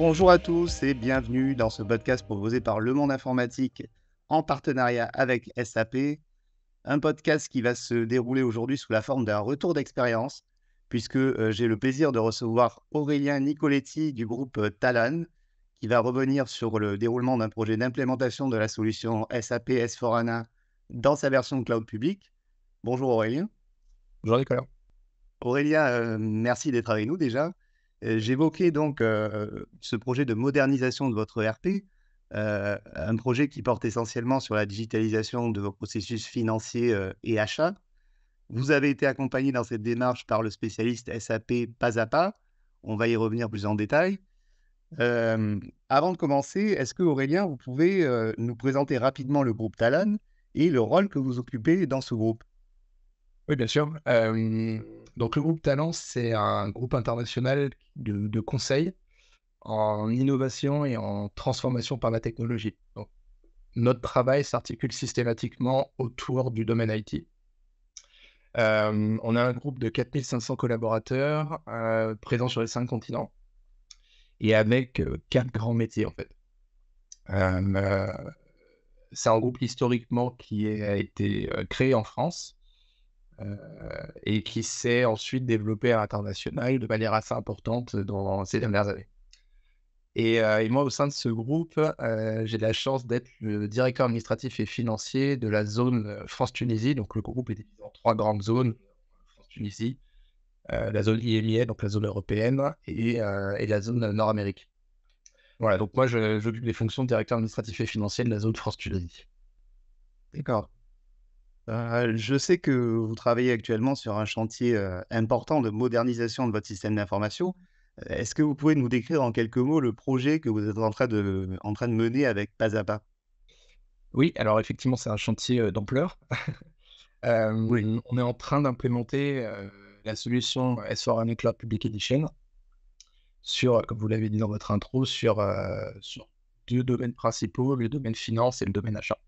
Bonjour à tous et bienvenue dans ce podcast proposé par Le Monde Informatique en partenariat avec SAP. Un podcast qui va se dérouler aujourd'hui sous la forme d'un retour d'expérience, puisque euh, j'ai le plaisir de recevoir Aurélien Nicoletti du groupe euh, Talan qui va revenir sur le déroulement d'un projet d'implémentation de la solution SAP S4HANA dans sa version cloud publique. Bonjour Aurélien. Bonjour Nicolas. Aurélien, euh, merci d'être avec nous déjà. Euh, j'évoquais donc euh, ce projet de modernisation de votre ERP, euh, un projet qui porte essentiellement sur la digitalisation de vos processus financiers et achats. Vous avez été accompagné dans cette démarche par le spécialiste SAP Pas à Pas. On va y revenir plus en détail. avant de commencer, est-ce que Aurélien, vous pouvez nous présenter rapidement le groupe Talon et le rôle que vous occupez dans ce groupe Oui, bien sûr. Donc le groupe Talent, c'est un groupe international de, de conseils en innovation et en transformation par la technologie. notre travail s'articule systématiquement autour du domaine IT. Euh, on a un groupe de 4500 collaborateurs euh, présents sur les cinq continents et avec euh, quatre grands métiers en fait. c'est un groupe historiquement qui a été créé en France et qui s'est ensuite développé à l'international de manière assez importante dans ces dernières années. Et, euh, moi, au sein de ce groupe, euh, j'ai la chance d'être le directeur administratif et financier de la zone euh, France-Tunisie. Donc, le groupe est divisé en trois grandes zones France-Tunisie, la zone IMIA, donc la zone européenne, et, et la zone Nord-Amérique. Voilà, donc moi, j'occupe les fonctions de directeur administratif et financier de la zone France-Tunisie. D'accord. Euh, je sais que vous travaillez actuellement sur un chantier euh, important de modernisation de votre système d'information. Est-ce que vous pouvez nous décrire en quelques mots le projet que vous êtes en train de, en train de mener avec Pas à Pas Oui, alors effectivement, c'est un chantier euh, d'ampleur. On est en train d'implémenter la solution S4 Cloud Public Edition sur, comme vous l'avez dit dans votre intro, sur, sur deux domaines principaux, le domaine finance et le domaine achat.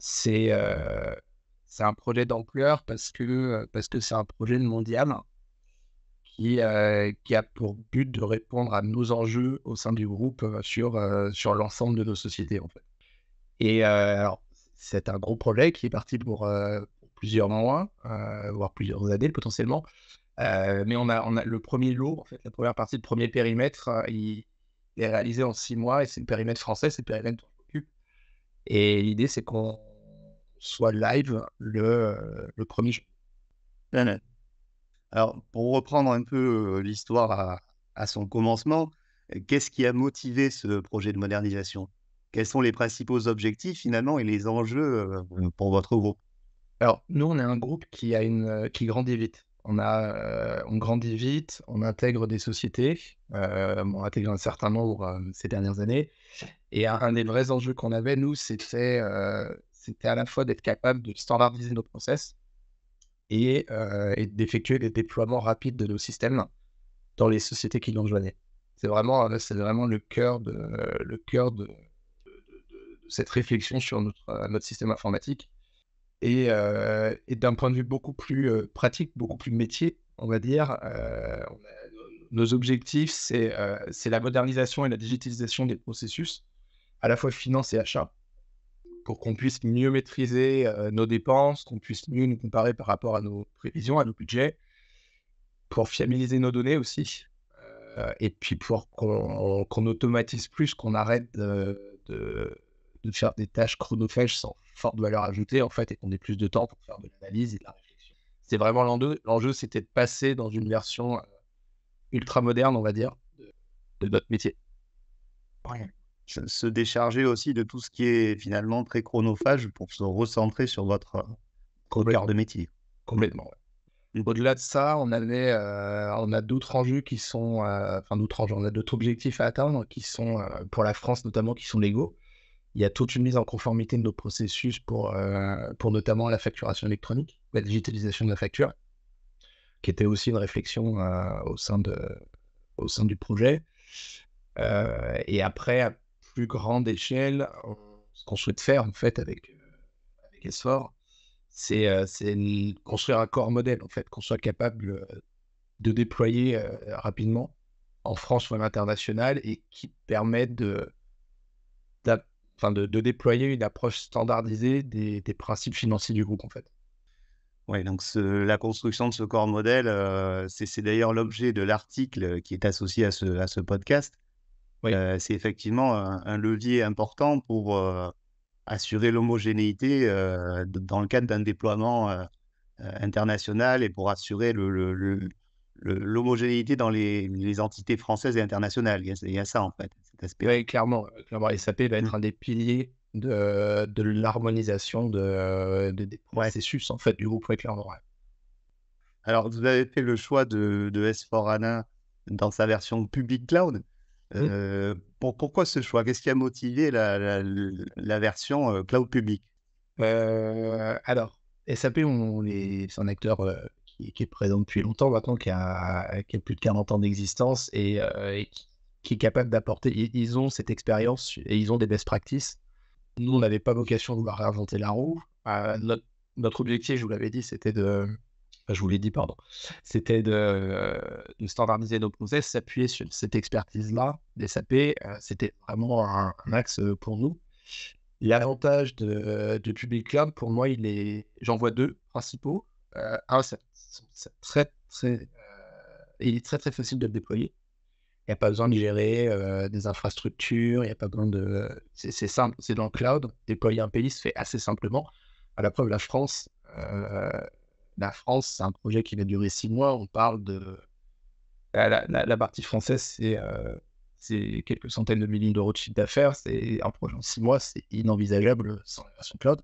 C'est c'est un projet d'ampleur parce que euh, parce que c'est un projet de mondial qui euh, qui a pour but de répondre à nos enjeux au sein du groupe euh, sur sur l'ensemble de nos sociétés en fait. Et c'est un gros projet qui est parti pour, plusieurs mois, voire plusieurs années potentiellement. mais on a, on a le premier lot, en fait, la première partie, le premier périmètre, il, est réalisé en six mois et c'est le périmètre français, c'est le périmètre et l'idée, c'est qu'on soit live le, euh, le 1er Alors, pour reprendre un peu euh, l'histoire à, son commencement, qu'est-ce qui a motivé ce projet de modernisation Quels sont les principaux objectifs finalement et les enjeux euh, pour votre groupe Alors, nous, on est un groupe qui, a une, qui grandit vite. On, a, on grandit vite, on intègre des sociétés, on intègre un certain nombre ces dernières années. Et un des vrais enjeux qu'on avait, nous, c'était c'était à la fois d'être capable de standardiser nos process euh, et, d'effectuer des déploiements rapides de nos systèmes dans les sociétés qui nous rejoignaient. C'est vraiment, euh, c'est vraiment le cœur, de, le cœur de, cette réflexion sur notre, euh, notre système informatique. Et, d'un point de vue beaucoup plus pratique, beaucoup plus métier, on va dire, nos objectifs, c'est la modernisation et la digitalisation des processus, à la fois finance et achat pour qu'on puisse mieux maîtriser nos dépenses, qu'on puisse mieux nous comparer par rapport à nos prévisions, à nos budgets, pour fiabiliser nos données aussi, euh, et puis pour qu'on automatise plus, qu'on arrête de, faire des tâches chronophages sans forte valeur ajoutée, en fait, et qu'on ait plus de temps pour faire de l'analyse et de la réflexion. C'est vraiment l'enjeu, c'était de passer dans une version euh, ultra moderne, on va dire, de, notre métier. Ouais se décharger aussi de tout ce qui est finalement très chronophage pour se recentrer sur votre euh, cœur de métier. Complètement. Mmh. Au-delà de ça, on, avait, euh, on a d'autres enjeux qui sont, euh, enfin d'autres enjeux, on a d'autres objectifs à atteindre qui sont, pour la France notamment, qui sont légaux. Il y a toute une mise en conformité de nos processus pour, pour notamment la facturation électronique, la digitalisation de la facture, qui était aussi une réflexion au, sein de, au sein du projet. et après, plus grande échelle, ce qu'on souhaite faire en fait avec, euh, avec c'est euh, construire un corps modèle en fait, qu'on soit capable euh, de déployer rapidement en France ou à l'international et qui permette de, déployer une approche standardisée des, principes financiers du groupe en fait. Oui, donc la construction de ce corps modèle, c'est d'ailleurs l'objet de l'article qui est associé à ce, à ce podcast, euh, c'est effectivement un, levier important pour euh, assurer l'homogénéité euh, dans le cadre d'un déploiement international et pour assurer l'homogénéité dans les, entités françaises et internationales. Il y, a, ça, en fait, Oui, clairement. SAP va mmh. être un des piliers de, l'harmonisation de, des processus en fait, du groupe, Alors, vous avez fait le choix de, de S4HANA dans sa version public cloud. Mmh. Euh, pour, pourquoi ce choix Qu'est-ce qui a motivé la, version euh, cloud public euh, Alors, SAP, on, est, c'est un acteur qui, est présent depuis longtemps maintenant, qui a, plus de 40 ans d'existence et, qui, est capable d'apporter. Ils, ont cette expérience et ils ont des best practices. Nous, on n'avait pas vocation de vouloir réinventer la roue. notre objectif, je vous l'avais dit, c'était de, enfin, je vous l'ai dit, pardon, c'était euh, de, standardiser nos process, s'appuyer sur cette expertise-là des SAP. Euh, c'était vraiment un, axe euh, pour nous. L'avantage de, de, Public Cloud, pour moi, il est, j'en vois deux principaux. un, c'est très, très, il est très, très facile de le déployer. Il n'y a pas besoin de gérer des infrastructures, il n'y a pas besoin de. C'est simple, c'est dans le cloud. Déployer un pays se fait assez simplement. À la preuve, la France, la France, c'est un projet qui va durer six mois. On parle de. La, partie française, euh, c'est quelques centaines de millions d'euros de chiffre d'affaires. C'est un projet en six mois, c'est inenvisageable sans la version cloud.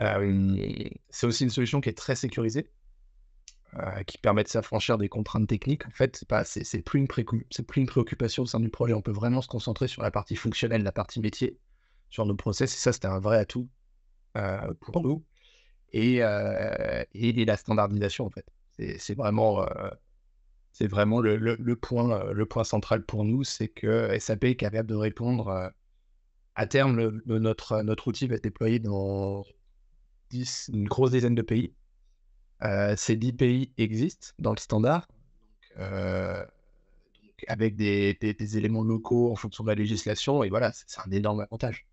Euh, c'est aussi une solution qui est très sécurisée, euh, qui permet de s'affranchir des contraintes techniques. En fait, c'est plus, une plus une préoccupation au sein du projet. On peut vraiment se concentrer sur la partie fonctionnelle, la partie métier, sur nos process. Et ça, c'était un vrai atout pour nous. Euh, et, la standardisation, en fait. C'est vraiment, c'est vraiment euh, euh, le, point, central pour nous, c'est que SAP est capable de répondre à terme, notre, outil va être déployé dans une grosse dizaine de pays. ces 10 pays existent dans le standard, avec des, éléments locaux en fonction de la législation, et voilà, c'est un énorme avantage.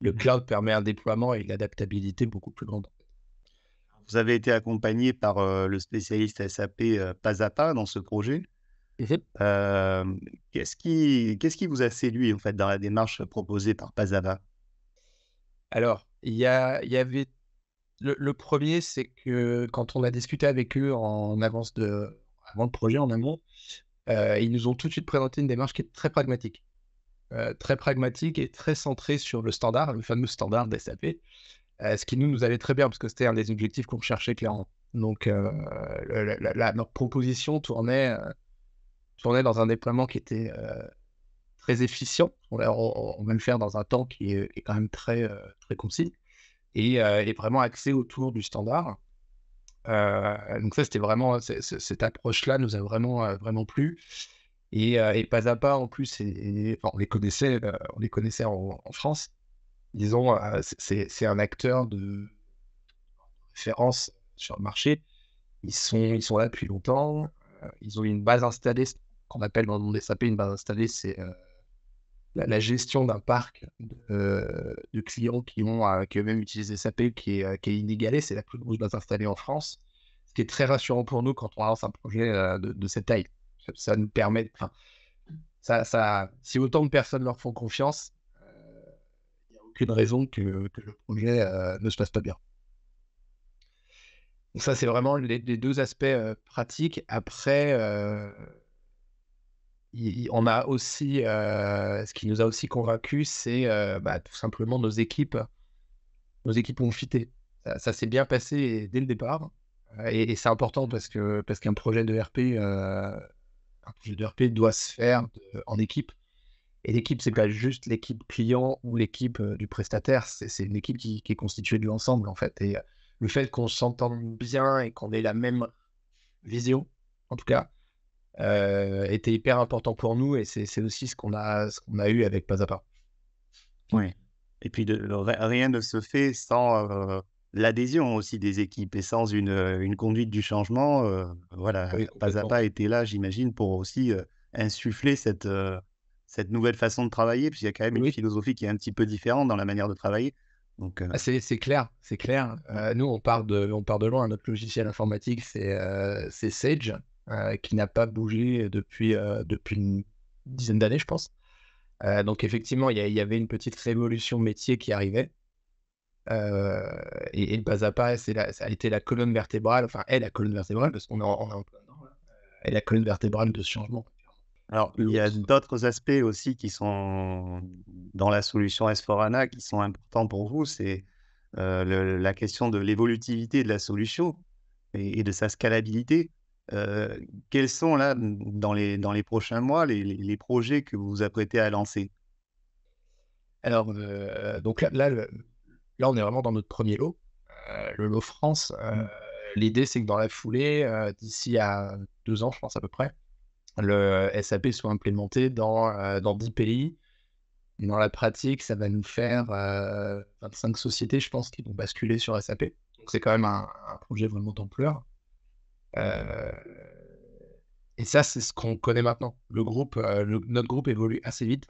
Le mmh. cloud permet un déploiement et l'adaptabilité beaucoup plus grande vous avez été accompagné par euh, le spécialiste SAP euh, Pazapa dans ce projet. Euh, qu'est-ce qui, qu'est-ce qui vous a séduit en fait dans la démarche proposée par Pazapa Alors, il y, y, avait le, premier, c'est que quand on a discuté avec eux en avance de avant le projet en amont, ils nous ont tout de suite présenté une démarche qui est très pragmatique, très pragmatique et très centrée sur le standard, le fameux standard d'SAP. SAP euh, ce qui nous, allait très bien parce que c'était un des objectifs qu'on cherchait clairement. Donc, euh, notre proposition tournait, euh, tournait dans un déploiement qui était très efficient. On, on, va le faire dans un temps qui est, quand même très, très concis et, est vraiment axé autour du standard. donc ça, c'était vraiment cette approche-là nous a vraiment vraiment plu. Et, pas à pas, en plus, et, on les connaissait, on les connaissait en France disons, euh, c'est un acteur de référence sur le marché. Ils sont, ils sont là depuis longtemps. Euh, ils ont une base installée, qu'on appelle dans le SAP une base installée, c'est euh, la, gestion d'un parc de, clients qui ont, euh, qui ont même utilisé SAP, qui est, qui est inégalée. C'est la plus grosse base installée en France, ce qui est très rassurant pour nous quand on lance un projet de, cette taille. Ça nous permet, ça, si autant de personnes leur font confiance, raison que, le projet euh, ne se passe pas bien. Donc ça, c'est vraiment les, deux aspects euh, pratiques. Après, euh, on a aussi, ce qui nous a aussi convaincus, c'est bah, tout simplement nos équipes. Nos équipes ont fité. Ça, s'est bien passé dès le départ. Et, c'est important mmh. parce qu'un parce qu'un projet de RP, un projet de RP doit se faire en équipe. Et l'équipe, c'est pas juste l'équipe client ou l'équipe euh, du prestataire, c'est une équipe qui, est constituée de l'ensemble, en fait. Et euh, le fait qu'on s'entende bien et qu'on ait la même vision, en tout cas, euh, était hyper important pour nous et c'est aussi ce qu'on a, ce qu'on a eu avec Pas à Pas. Oui. Et puis, de, rien ne se fait sans l'adhésion aussi des équipes et sans une, conduite du changement. voilà, Pas Pas était là, j'imagine, pour aussi insuffler cette, cette nouvelle façon de travailler, puisqu'il y a quand même une philosophie qui est un petit peu différente dans la manière de travailler. Donc, euh, ah, c'est, clair, c'est clair. Euh, nous, on part, de, on parle de loin. Notre logiciel informatique, c'est, euh, Sage, qui n'a pas bougé depuis, depuis une dizaine d'années, je pense. donc, effectivement, il y, avait une petite révolution métier qui arrivait. et, et base pas à pas, ça a été la colonne vertébrale, enfin, est la colonne vertébrale, parce qu'on est en, plein la colonne vertébrale de ce changement. Alors, il y a d'autres aspects aussi qui sont dans la solution s qui sont importants pour vous. C'est euh, la question de l'évolutivité de la solution et, de sa scalabilité. Euh, quels sont là, dans les, dans les prochains mois, les, les, projets que vous vous apprêtez à lancer Alors, euh, donc là, là, là, on est vraiment dans notre premier lot, le lot France. Mmh. L'idée, c'est que dans la foulée, d'ici à deux ans, je pense à peu près, le SAP soit implémenté dans, euh, dans 10 pays. dans la pratique, ça va nous faire 25 euh, sociétés, je pense, qui vont basculer sur SAP. c'est quand même un, projet vraiment d'ampleur. Euh, et ça, c'est ce qu'on connaît maintenant. Le groupe, notre groupe évolue assez vite,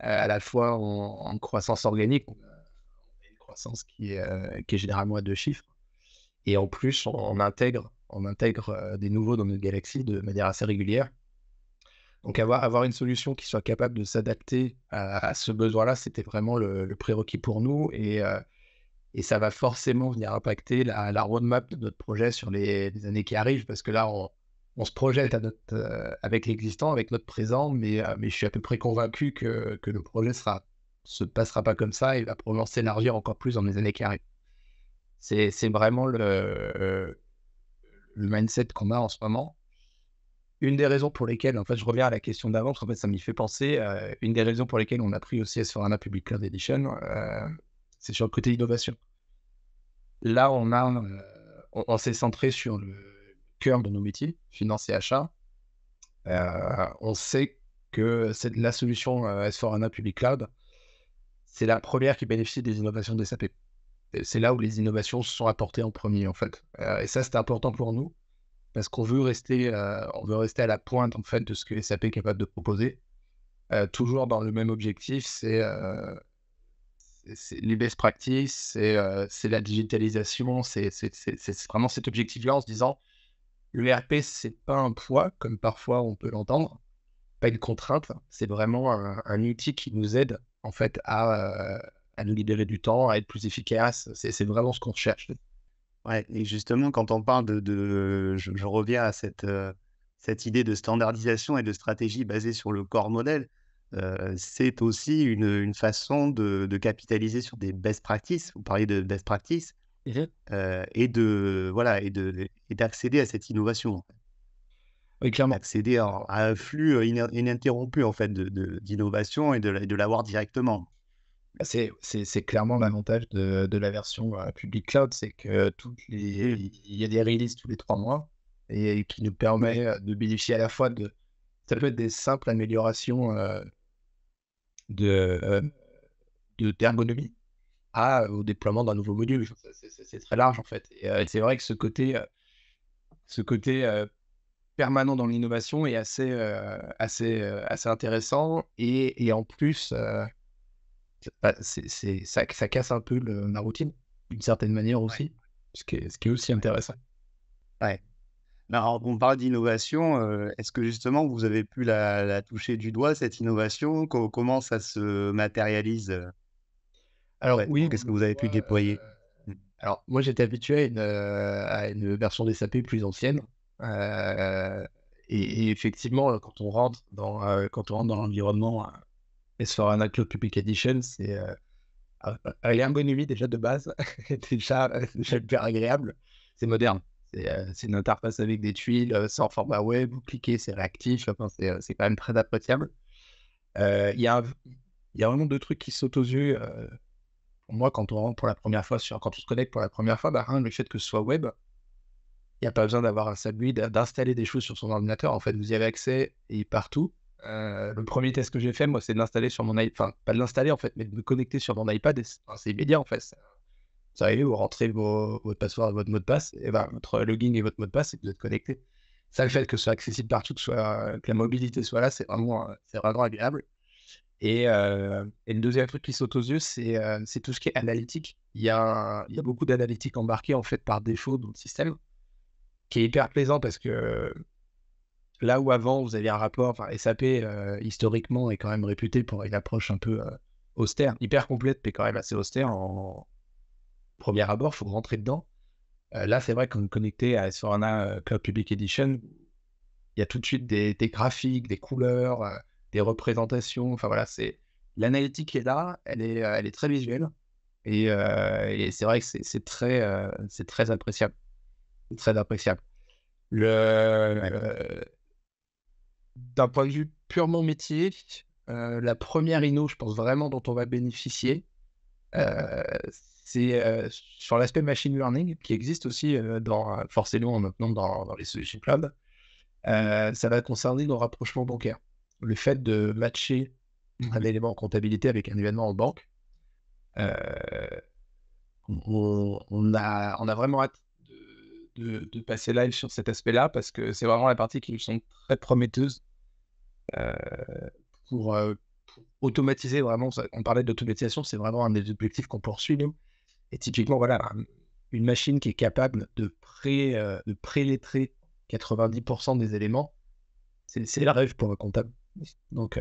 à la fois en, croissance organique, une croissance qui est, généralement à deux chiffres, et en plus, on, intègre on intègre des nouveaux dans notre galaxie de manière assez régulière. Donc avoir, avoir une solution qui soit capable de s'adapter à, ce besoin-là, c'était vraiment le, prérequis pour nous. Et, euh, et ça va forcément venir impacter la, roadmap de notre projet sur les, années qui arrivent, parce que là, on, on se projette à notre, euh, avec l'existant, avec notre présent, mais, euh, mais je suis à peu près convaincu que, que le projet sera se passera pas comme ça et va probablement s'élargir encore plus dans les années qui arrivent. C'est, vraiment le, le mindset qu'on a en ce moment une des raisons pour lesquelles, en fait, je reviens à la question d'avant, parce fait, ça m'y fait penser. Euh, une des raisons pour lesquelles on a pris aussi s 4 Public Cloud Edition, euh, c'est sur le côté innovation. Là, on, a, euh, on, s'est centré sur le cœur de nos métiers, finance et achat. on sait que c'est la solution s 4 Public Cloud, c'est la première qui bénéficie des innovations de SAP. C'est là où les innovations sont apportées en premier, en fait. et ça, c'est important pour nous parce qu'on veut rester, euh, on veut rester à la pointe en fait de ce que SAP est capable de proposer. Euh, toujours dans le même objectif, c'est euh, les best practices, c'est la digitalisation, c'est vraiment cet objectif-là en se disant le ERP c'est pas un poids comme parfois on peut l'entendre, pas une contrainte, c'est vraiment un, outil qui nous aide en fait à, nous libérer du temps, à être plus efficace. C'est vraiment ce qu'on cherche. Ouais, et justement, quand on parle de, je, reviens à euh, cette, idée de standardisation et de stratégie basée sur le corps modèle, euh, c'est aussi une, façon de, capitaliser sur des best practices. Vous parliez de best practices mhm. euh, et de voilà et d'accéder à cette innovation. Oui, clairement. Accéder à, un flux ininterrompu en fait d'innovation et de l'avoir directement. Bah, c'est clairement l'avantage de, la version bah, public cloud, c'est que toutes les, il y a des releases tous les trois mois et, qui nous permet euh, de bénéficier à la fois de ça peut être des simples améliorations euh, euh, de d'ergonomie à au déploiement d'un nouveau module. C'est très large en fait. c'est vrai que ce côté ce côté permanent dans l'innovation est assez assez assez intéressant et en plus bah, c'est, ça, ça, casse un peu ma routine, d'une certaine manière aussi, ce, qui est, ce, qui est, aussi intéressant. Ouais. Bah, alors, on parle d'innovation. Euh, est-ce que justement, vous avez pu la, toucher du doigt, cette innovation Comment ça se matérialise euh? Alors, oui. Qu'est-ce que vous avez pu déployer euh, Alors, moi, j'étais habitué à une, version des SAP plus ancienne. et, effectivement, quand on rentre dans, quand on rentre dans l'environnement et sur un Cloud Public Edition, c'est euh, euh, bon l'ergonomie déjà de base, déjà, euh, déjà hyper agréable. C'est moderne. C'est une interface avec des tuiles, sans format web, vous cliquez, c'est réactif. Enfin, c'est quand même très appréciable. Il y, a, y a vraiment deux trucs qui sautent aux yeux moi, quand on rentre pour la première fois sur, quand on se connecte pour la première fois, bah, le fait que ce soit web, il n'y a pas besoin d'avoir un sablier, d'installer des choses sur son ordinateur. En fait, vous y avez accès et partout. Euh, le premier test que j'ai fait, moi, c'est de l'installer sur mon iPad. Enfin, pas de l'installer en fait, mais de me connecter sur mon iPad. c'est immédiat en fait. Vous vous rentrez votre password, votre mot de passe, et ben, votre login et votre mot de passe, et vous êtes connecté. Ça, le fait que ce soit accessible partout, que, soit, que la mobilité soit là, c'est vraiment, euh, c'est vraiment agréable. Et, euh, le deuxième truc qui saute aux yeux, euh, c'est tout ce qui est analytique. Il y a, il y a beaucoup d'analytiques embarquées en fait par défaut dans le système, qui est hyper plaisant parce que là où avant vous aviez un rapport, enfin SAP euh, historiquement est quand même réputé pour une approche un peu euh, austère, hyper complète, mais quand même assez austère en premier abord, il faut rentrer dedans. Euh, là, c'est vrai qu'on connecté à s Cloud Public Edition, il y a tout de suite des, graphiques, des couleurs, des représentations. Enfin voilà, c'est l'analytique est là, elle est, elle est très visuelle et, c'est vrai que c'est très, c'est très appréciable, très appréciable. Le, d'un point de vue purement métier, euh, la première inno, je pense vraiment dont on va bénéficier, euh, c'est euh, sur l'aspect machine learning qui existe aussi dans, forcément maintenant dans, les solutions cloud. ça va concerner nos rapprochements bancaires. Le fait de matcher un mmh élément en comptabilité avec un événement en banque. On, a, on a vraiment de, passer live sur cet aspect-là parce que c'est vraiment la partie qui nous semble très prometteuse euh, euh, pour, automatiser vraiment. On parlait d'automatisation, c'est vraiment un des objectifs qu'on poursuit nous. Et typiquement, voilà, une machine qui est capable de pré, 90% euh, des éléments, c'est la rêve pour un comptable. Donc,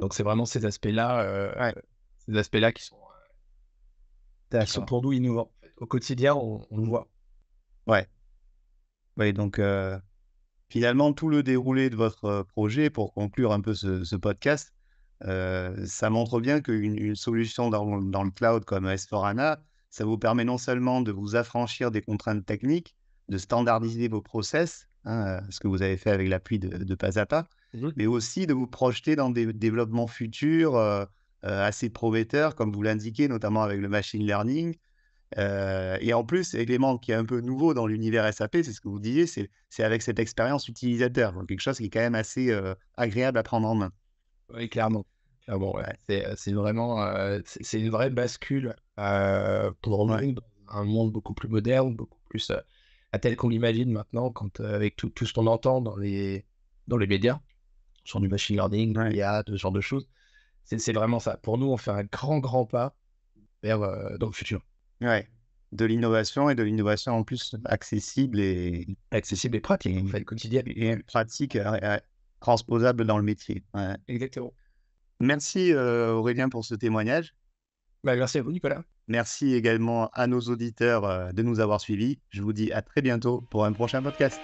donc c'est vraiment ces aspects-là, ces aspects-là qui sont, qui sont pour nous innovants au quotidien, on, le voit. Ouais. Oui, donc euh, finalement, tout le déroulé de votre euh, projet, pour conclure un peu ce, podcast, euh, ça montre bien qu'une solution dans, le cloud comme s ça vous permet non seulement de vous affranchir des contraintes techniques, de standardiser vos process, hein, ce que vous avez fait avec l'appui de, de, pas mmh mais aussi de vous projeter dans des développements futurs assez prometteurs, comme vous l'indiquez, notamment avec le machine learning, euh, et en plus, élément qui est un peu nouveau dans l'univers SAP, c'est ce que vous disiez, c'est avec cette expérience utilisateur, donc quelque chose qui est quand même assez euh, agréable à prendre en main. Oui, clairement. Ah bon, euh, C'est vraiment c'est une vraie bascule pour ouais. un monde beaucoup plus moderne, beaucoup plus à tel qu'on l'imagine maintenant, quand, avec tout, ce qu'on entend dans les, dans les médias, sur du machine learning, l'IA, ce genre de choses. C'est vraiment ça. Pour nous, on fait un grand, grand pas vers dans le futur. Ouais. De l'innovation et de l'innovation en plus accessible et accessible et pratique, en fait, quotidienne et pratique, euh, euh, transposable dans le métier. Exactement. Merci euh, Aurélien pour ce témoignage. Bah, merci à vous Nicolas. Merci également à nos auditeurs de nous avoir suivis. Je vous dis à très bientôt pour un prochain podcast.